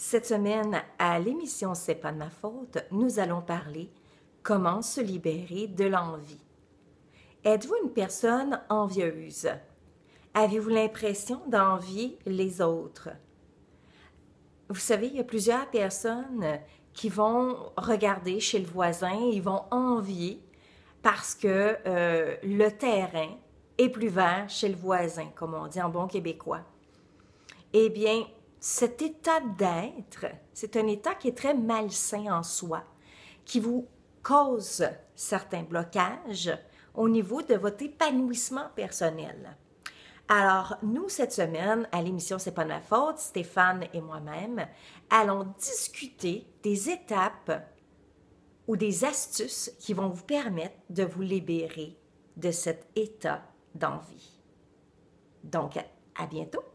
Cette semaine, à l'émission C'est pas de ma faute, nous allons parler comment se libérer de l'envie. Êtes-vous une personne envieuse? Avez-vous l'impression d'envier les autres? Vous savez, il y a plusieurs personnes qui vont regarder chez le voisin, ils vont envier parce que euh, le terrain est plus vert chez le voisin, comme on dit en bon québécois. Eh bien, cet état d'être, c'est un état qui est très malsain en soi, qui vous cause certains blocages au niveau de votre épanouissement personnel. Alors, nous, cette semaine, à l'émission C'est pas de ma faute, Stéphane et moi-même allons discuter des étapes ou des astuces qui vont vous permettre de vous libérer de cet état d'envie. Donc, à bientôt!